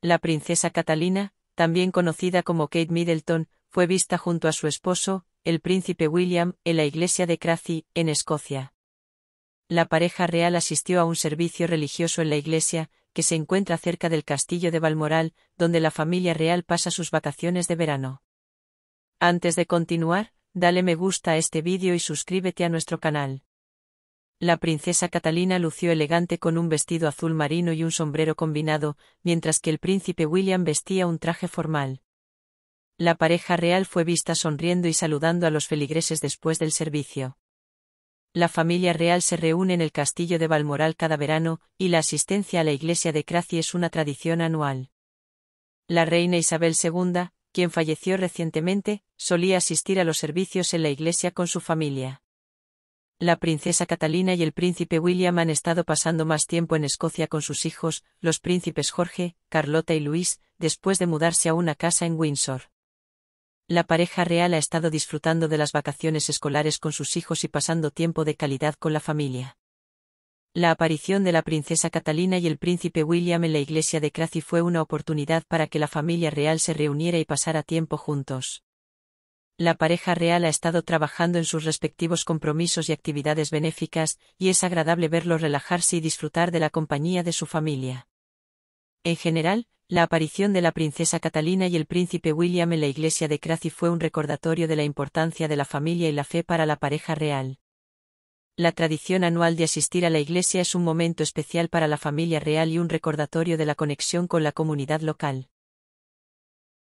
La princesa Catalina, también conocida como Kate Middleton, fue vista junto a su esposo, el príncipe William, en la iglesia de Cracy, en Escocia. La pareja real asistió a un servicio religioso en la iglesia, que se encuentra cerca del castillo de Balmoral, donde la familia real pasa sus vacaciones de verano. Antes de continuar, dale me gusta a este vídeo y suscríbete a nuestro canal. La princesa Catalina lució elegante con un vestido azul marino y un sombrero combinado, mientras que el príncipe William vestía un traje formal. La pareja real fue vista sonriendo y saludando a los feligreses después del servicio. La familia real se reúne en el castillo de Balmoral cada verano, y la asistencia a la iglesia de Cracy es una tradición anual. La reina Isabel II, quien falleció recientemente, solía asistir a los servicios en la iglesia con su familia la princesa Catalina y el príncipe William han estado pasando más tiempo en Escocia con sus hijos, los príncipes Jorge, Carlota y Luis, después de mudarse a una casa en Windsor. La pareja real ha estado disfrutando de las vacaciones escolares con sus hijos y pasando tiempo de calidad con la familia. La aparición de la princesa Catalina y el príncipe William en la iglesia de Cracy fue una oportunidad para que la familia real se reuniera y pasara tiempo juntos la pareja real ha estado trabajando en sus respectivos compromisos y actividades benéficas, y es agradable verlo relajarse y disfrutar de la compañía de su familia. En general, la aparición de la princesa Catalina y el príncipe William en la iglesia de Cracy fue un recordatorio de la importancia de la familia y la fe para la pareja real. La tradición anual de asistir a la iglesia es un momento especial para la familia real y un recordatorio de la conexión con la comunidad local.